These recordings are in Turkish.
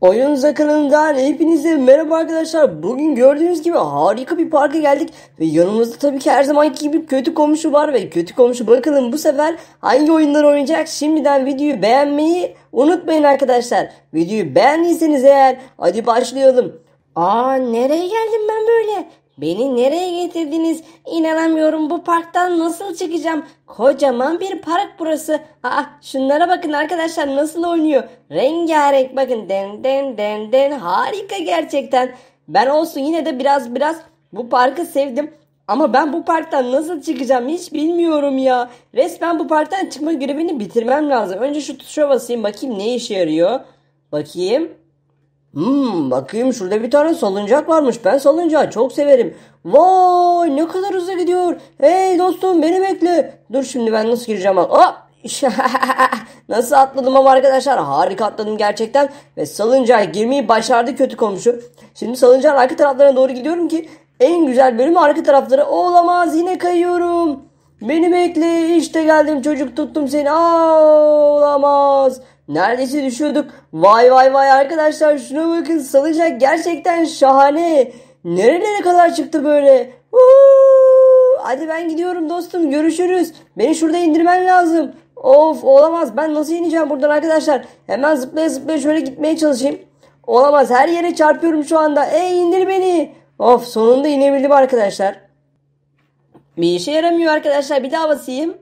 Oyun Zakarı'ndan hepinize merhaba arkadaşlar. Bugün gördüğünüz gibi harika bir parka geldik. Ve yanımızda tabii ki her zamanki gibi kötü komşu var. Ve kötü komşu bakalım bu sefer hangi oyunları oynayacak. Şimdiden videoyu beğenmeyi unutmayın arkadaşlar. Videoyu beğendiyseniz eğer hadi başlayalım. Aa nereye geldim ben böyle? Beni nereye getirdiniz? İnanamıyorum bu parktan nasıl çıkacağım? Kocaman bir park burası. Aa şunlara bakın arkadaşlar nasıl oynuyor. Rengarenk bakın den den den den harika gerçekten. Ben olsun yine de biraz biraz bu parkı sevdim. Ama ben bu parktan nasıl çıkacağım hiç bilmiyorum ya. Resmen bu parktan çıkma görevini bitirmem lazım. Önce şu tuşa basayım bakayım ne işe yarıyor. Bakayım. Hmm bakayım şurada bir tane salıncak varmış. Ben salıncağı çok severim. Vay ne kadar hızlı gidiyor. Hey dostum beni bekle. Dur şimdi ben nasıl gireceğim. Hop. nasıl atladım ama arkadaşlar harika atladım gerçekten ve salıncağa girmeyi başardı kötü komşu. Şimdi salıncağın arka taraflarına doğru gidiyorum ki en güzel bölümü arka tarafları olamaz yine kayıyorum. Beni bekle işte geldim çocuk tuttum seni Aa, olamaz. Neredeyse düşüyorduk. Vay vay vay arkadaşlar şuna bakın salıncak gerçekten şahane. Nerelere kadar çıktı böyle? Uuu. Hadi ben gidiyorum dostum görüşürüz. Beni şurada indirmen lazım. Of olamaz ben nasıl ineceğim buradan arkadaşlar. Hemen zıplaya zıplaya şöyle gitmeye çalışayım. Olamaz her yere çarpıyorum şu anda. Ey indir beni. Of sonunda inebildim arkadaşlar. Bir işe yaramıyor arkadaşlar bir daha basayım.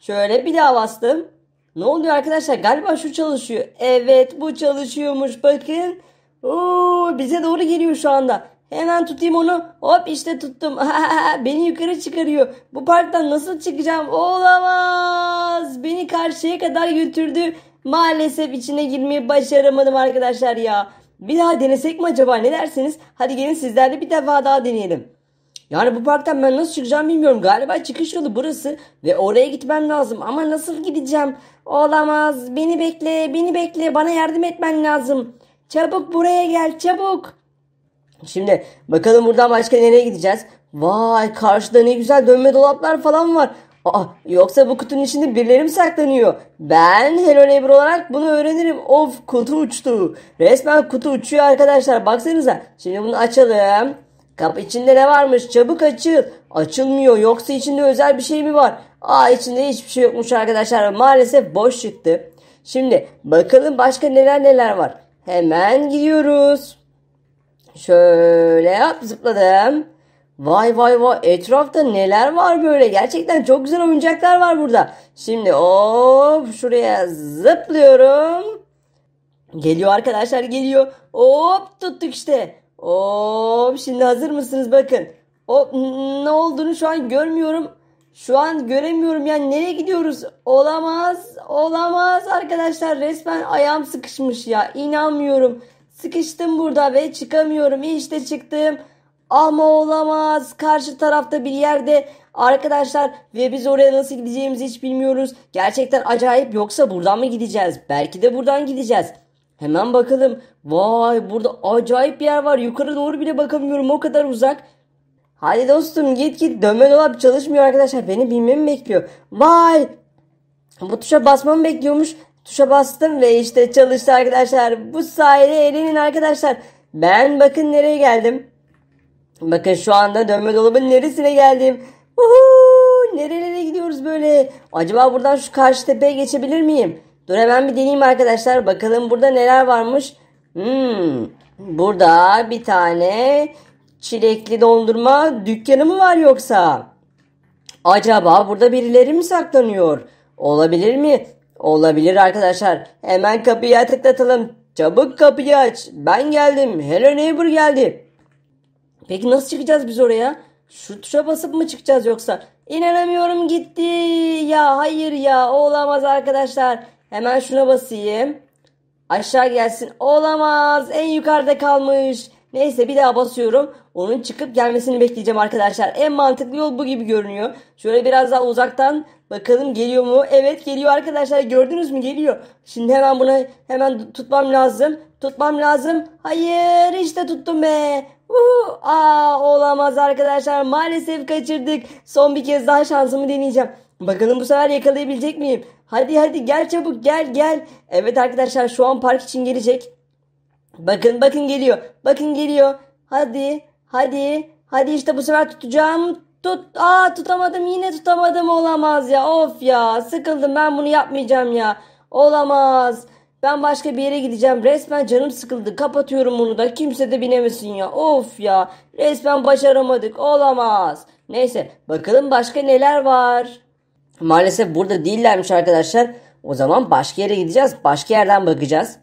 Şöyle bir daha bastım. Ne oluyor arkadaşlar? Galiba şu çalışıyor. Evet bu çalışıyormuş bakın. Oo, bize doğru geliyor şu anda. Hemen tutayım onu. Hop işte tuttum. Beni yukarı çıkarıyor. Bu parktan nasıl çıkacağım? Olamaz. Beni karşıya kadar götürdü. Maalesef içine girmeyi başaramadım arkadaşlar ya. Bir daha denesek mi acaba ne dersiniz? Hadi gelin sizlerle bir defa daha deneyelim. Yani bu parktan ben nasıl çıkacağım bilmiyorum. Galiba çıkış yolu burası ve oraya gitmem lazım ama nasıl gideceğim? Olamaz. Beni bekle, beni bekle. Bana yardım etmen lazım. Çabuk buraya gel, çabuk. Şimdi bakalım buradan başka nereye gideceğiz? Vay karşıda ne güzel dönme dolaplar falan var. Aa, yoksa bu kutunun içinde birileri mi saklanıyor? Ben Hello Neighbor olarak bunu öğrenirim. Of kutu uçtu. Resmen kutu uçuyor arkadaşlar. Baksanıza. Şimdi bunu açalım. Kap içinde ne varmış çabuk açıl. Açılmıyor yoksa içinde özel bir şey mi var? Aa içinde hiçbir şey yokmuş arkadaşlar. Maalesef boş çıktı. Şimdi bakalım başka neler neler var. Hemen gidiyoruz. Şöyle yap zıpladım. Vay vay vay etrafta neler var böyle. Gerçekten çok güzel oyuncaklar var burada. Şimdi hop şuraya zıplıyorum. Geliyor arkadaşlar geliyor. Hop tuttuk işte. Hop şimdi hazır mısınız bakın. Hop ne olduğunu şu an görmüyorum. Şu an göremiyorum yani nereye gidiyoruz? Olamaz, olamaz arkadaşlar. Resmen ayağım sıkışmış ya. inanmıyorum Sıkıştım burada ve çıkamıyorum. işte çıktım. Ama olamaz. Karşı tarafta bir yerde arkadaşlar ve biz oraya nasıl gideceğimizi hiç bilmiyoruz. Gerçekten acayip yoksa buradan mı gideceğiz? Belki de buradan gideceğiz. Hemen bakalım. Vay burada acayip bir yer var. Yukarı doğru bile bakamıyorum o kadar uzak. Hadi dostum git git dönme dolap çalışmıyor arkadaşlar. Beni bilmem bekliyor. Vay bu tuşa basmamı bekliyormuş. Tuşa bastım ve işte çalıştı arkadaşlar. Bu sayede eğlenin arkadaşlar. Ben bakın nereye geldim. Bakın şu anda dönme dolabın neresine geldim. Uhuu, nerelere gidiyoruz böyle? Acaba buradan şu karşı tepeye geçebilir miyim? Dur hemen bir deneyeyim arkadaşlar. Bakalım burada neler varmış. Hmm, burada bir tane çilekli dondurma dükkanı mı var yoksa? Acaba burada birileri mi saklanıyor? Olabilir mi? Olabilir arkadaşlar. Hemen kapıya tıklatalım. Çabuk kapıyı aç. Ben geldim. Hello neighbor geldi. Peki nasıl çıkacağız biz oraya? Şu tuşa basıp mı çıkacağız yoksa? İnanamıyorum gitti. Ya hayır ya olamaz arkadaşlar. Hemen şuna basayım. Aşağı gelsin. Olamaz. En yukarıda kalmış. Neyse bir daha basıyorum. Onun çıkıp gelmesini bekleyeceğim arkadaşlar. En mantıklı yol bu gibi görünüyor. Şöyle biraz daha uzaktan bakalım geliyor mu? Evet geliyor arkadaşlar. Gördünüz mü? Geliyor. Şimdi hemen bunu hemen tutmam lazım. Tutmam lazım. Hayır işte tuttum be. Uhu. Aa, olamaz arkadaşlar. Maalesef kaçırdık. Son bir kez daha şansımı deneyeceğim. Bakalım bu sefer yakalayabilecek miyim? Hadi hadi gel çabuk gel gel. Evet arkadaşlar şu an park için gelecek. Bakın bakın geliyor. Bakın geliyor. Hadi hadi hadi işte bu sefer tutacağım. Tut. Aa tutamadım yine tutamadım olamaz ya. Of ya sıkıldım ben bunu yapmayacağım ya. Olamaz. Ben başka bir yere gideceğim. Resmen canım sıkıldı. Kapatıyorum bunu da. Kimse de binemesin ya. Of ya. Resmen başaramadık. Olamaz. Neyse bakalım başka neler var. Maalesef burada değillermiş arkadaşlar. O zaman başka yere gideceğiz. Başka yerden bakacağız.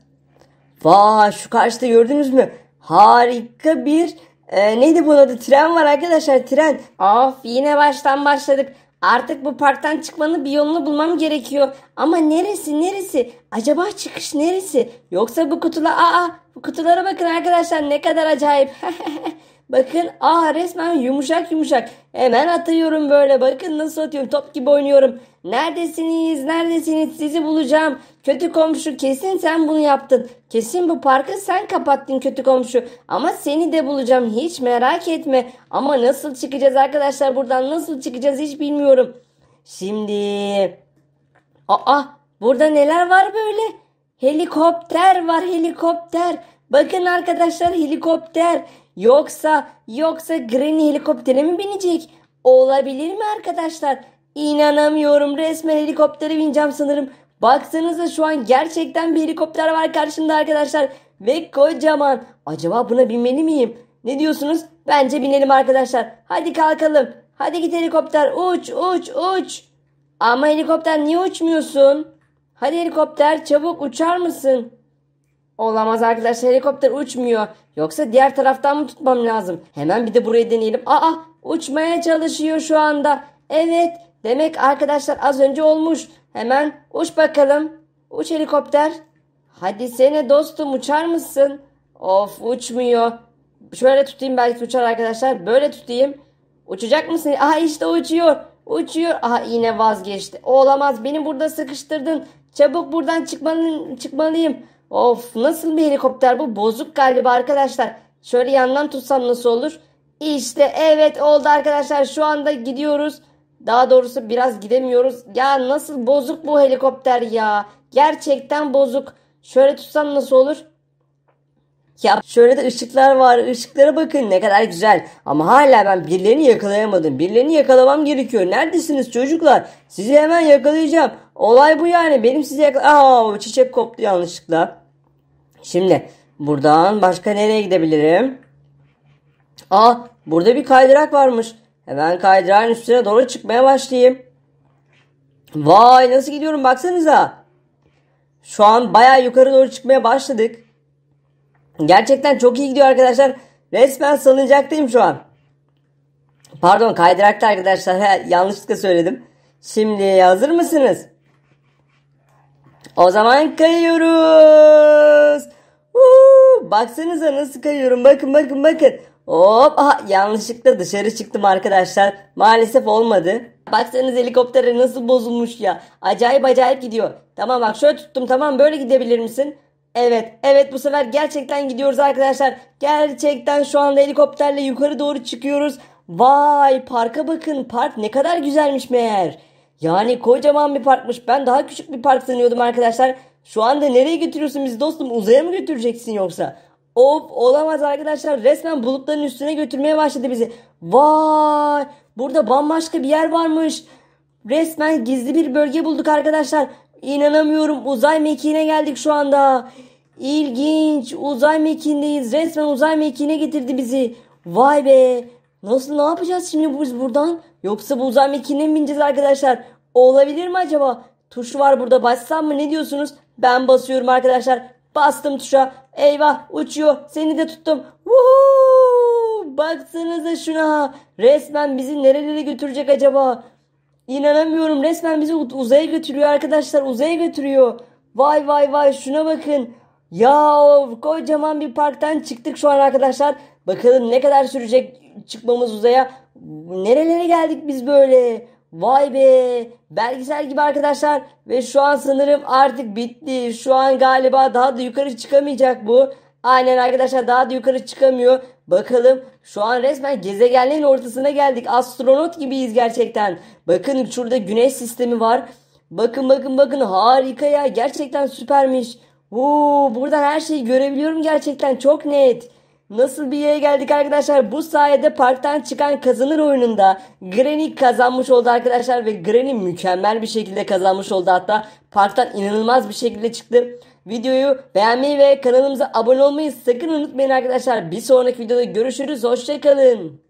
Vay şu karşıda gördünüz mü? Harika bir e, neydi bunun adı? Tren var arkadaşlar tren. Of yine baştan başladık. Artık bu parktan çıkmanın bir yolunu bulmam gerekiyor. Ama neresi neresi? Acaba çıkış neresi? Yoksa bu kutular... Aa bu kutulara bakın arkadaşlar ne kadar acayip. Bakın ah resmen yumuşak yumuşak. Hemen atıyorum böyle. Bakın nasıl atıyorum. Top gibi oynuyorum. Neredesiniz? Neredesiniz? Sizi bulacağım. Kötü komşu kesin sen bunu yaptın. Kesin bu parkı sen kapattın kötü komşu. Ama seni de bulacağım. Hiç merak etme. Ama nasıl çıkacağız arkadaşlar buradan? Nasıl çıkacağız hiç bilmiyorum. Şimdi... Aa burada neler var böyle? Helikopter var helikopter. Bakın arkadaşlar helikopter. Yoksa, yoksa Granny helikoptere mi binecek? Olabilir mi arkadaşlar? İnanamıyorum resmen helikoptere bineceğim sanırım. Baksanıza şu an gerçekten bir helikopter var karşımda arkadaşlar. Ve kocaman. Acaba buna binmeli miyim? Ne diyorsunuz? Bence binelim arkadaşlar. Hadi kalkalım. Hadi git helikopter. Uç uç uç. Ama helikopter niye uçmuyorsun? Hadi helikopter çabuk uçar mısın? Olamaz arkadaşlar helikopter uçmuyor. Yoksa diğer taraftan mı tutmam lazım? Hemen bir de burayı deneyelim. Aa uçmaya çalışıyor şu anda. Evet demek arkadaşlar az önce olmuş. Hemen uç bakalım. Uç helikopter. Hadi sene dostum uçar mısın? Of uçmuyor. Şöyle tutayım belki uçar arkadaşlar. Böyle tutayım. Uçacak mısın? Aha işte uçuyor. Uçuyor. Aha yine vazgeçti. Olamaz beni burada sıkıştırdın. Çabuk buradan çıkmalıyım. çıkmalıyım. Of nasıl bir helikopter bu? Bozuk galiba arkadaşlar. Şöyle yandan tutsam nasıl olur? İşte evet oldu arkadaşlar. Şu anda gidiyoruz. Daha doğrusu biraz gidemiyoruz. Ya nasıl bozuk bu helikopter ya. Gerçekten bozuk. Şöyle tutsam nasıl olur? Ya şöyle de ışıklar var. Işıklara bakın ne kadar güzel. Ama hala ben birilerini yakalayamadım. Birilerini yakalamam gerekiyor. Neredesiniz çocuklar? Sizi hemen yakalayacağım. Olay bu yani. Benim size yakın... Aa, çiçek koptu yanlışlıkla. Şimdi buradan başka nereye gidebilirim? Aa burada bir kaydırak varmış. Hemen kaydırağın üstüne doğru çıkmaya başlayayım. Vay nasıl gidiyorum baksanıza. Şu an baya yukarı doğru çıkmaya başladık. Gerçekten çok iyi gidiyor arkadaşlar. Resmen salınacaktayım şu an. Pardon kaydırakta arkadaşlar. yanlışlıkla söyledim. Şimdi hazır mısınız? O zaman kayıyoruz. Uuu, baksanıza nasıl kayıyorum. Bakın bakın bakın. Hop aha, yanlışlıkla dışarı çıktım arkadaşlar. Maalesef olmadı. Baksanız helikoptere nasıl bozulmuş ya. Acayip acayip gidiyor. Tamam bak şöyle tuttum tamam böyle gidebilir misin? Evet evet bu sefer gerçekten gidiyoruz arkadaşlar. Gerçekten şu anda helikopterle yukarı doğru çıkıyoruz. Vay parka bakın park ne kadar güzelmiş meğer. Yani kocaman bir parkmış. Ben daha küçük bir park sanıyordum arkadaşlar. Şu anda nereye götürüyorsun bizi dostum? Uzaya mı götüreceksin yoksa? Of olamaz arkadaşlar. Resmen bulutların üstüne götürmeye başladı bizi. Vay! Burada bambaşka bir yer varmış. Resmen gizli bir bölge bulduk arkadaşlar. İnanamıyorum. Uzay mekiğine geldik şu anda. İlginç. Uzay mekiğindeyiz. Resmen uzay mekiğine getirdi bizi. Vay be. Nasıl ne yapacağız şimdi biz buradan? Yoksa bu uzay mekiğine mi bineceğiz arkadaşlar? O olabilir mi acaba? Tuş var burada bassam mı ne diyorsunuz? Ben basıyorum arkadaşlar. Bastım tuşa. Eyvah uçuyor. Seni de tuttum. Woohoo! Baksanıza şuna. Resmen bizi nerelere götürecek acaba? İnanamıyorum resmen bizi uzaya götürüyor arkadaşlar. Uzaya götürüyor. Vay vay vay şuna bakın. Ya kocaman bir parktan çıktık şu an arkadaşlar. Bakalım ne kadar sürecek çıkmamız uzaya nerelere geldik biz böyle? Vay be belgesel gibi arkadaşlar ve şu an sınırım artık bitti. Şu an galiba daha da yukarı çıkamayacak bu. Aynen arkadaşlar daha da yukarı çıkamıyor. Bakalım şu an resmen gezegenlerin ortasına geldik. Astronot gibiyiz gerçekten. Bakın şurada güneş sistemi var. Bakın bakın bakın harika ya gerçekten süpermiş. Oo, buradan her şeyi görebiliyorum gerçekten çok net. Nasıl bir yere geldik arkadaşlar? Bu sayede parktan çıkan kazanır oyununda Granny kazanmış oldu arkadaşlar ve Granny mükemmel bir şekilde kazanmış oldu hatta parktan inanılmaz bir şekilde çıktı. Videoyu beğenmeyi ve kanalımıza abone olmayı sakın unutmayın arkadaşlar. Bir sonraki videoda görüşürüz. Hoşçakalın.